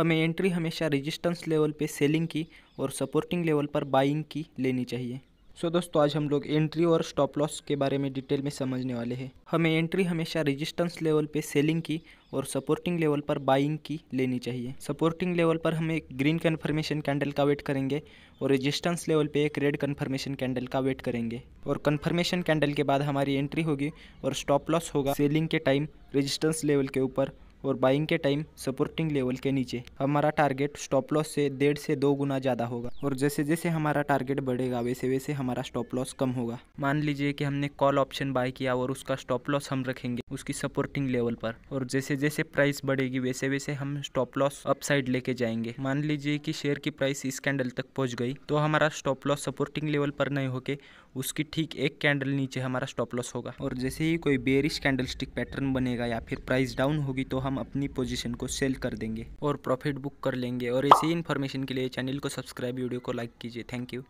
हमें एंट्री हमेशा resistance level पे सेलिंग की और सपोर्टिंग लेवल पर बाइंग की लेनी चाहिए सो so दोस्तों आज हम लोग एंट्री और स्टॉप लॉस के बारे में डिटेल में समझने वाले हैं हमें एंट्री हमेशा रेजिस्टेंस लेवल पे सेलिंग की और सपोर्टिंग लेवल पर बाइंग की लेनी चाहिए सपोर्टिंग लेवल पर हम एक ग्रीन कन्फर्मेशन कैंडल का वेट करेंगे और रेजिस्टेंस लेवल पे एक रेड कन्फर्मेशन कैंडल का वेट करेंगे और कन्फर्मेशन कैंडल के बाद हमारी एंट्री होगी और स्टॉप लॉस होगा सेलिंग के टाइम रजिस्टेंस लेवल के ऊपर और बाइंग के टाइम सपोर्टिंग लेवल के नीचे हमारा टारगेट स्टॉप लॉस से डेढ़ से दो गुना ज़्यादा होगा और जैसे जैसे हमारा टारगेट बढ़ेगा वैसे वैसे हमारा स्टॉप लॉस कम होगा मान लीजिए कि हमने कॉल ऑप्शन बाय किया और उसका स्टॉप लॉस हम रखेंगे उसकी सपोर्टिंग लेवल पर और जैसे जैसे प्राइस बढ़ेगी वैसे वैसे हम स्टॉप लॉस अपसाइड लेके जाएंगे मान लीजिए कि शेयर की प्राइस इस कैंडल तक पहुँच गई तो हमारा स्टॉप लॉस सपोर्टिंग लेवल पर नहीं होके उसकी ठीक एक कैंडल नीचे हमारा स्टॉप लॉस होगा और जैसे ही कोई बेरिश कैंडल स्टिक पैटर्न बनेगा या फिर प्राइस डाउन होगी तो हम हम अपनी पोजीशन को सेल कर देंगे और प्रॉफिट बुक कर लेंगे और इसी इन्फॉर्मेशन के लिए चैनल को सब्सक्राइब वीडियो को लाइक कीजिए थैंक यू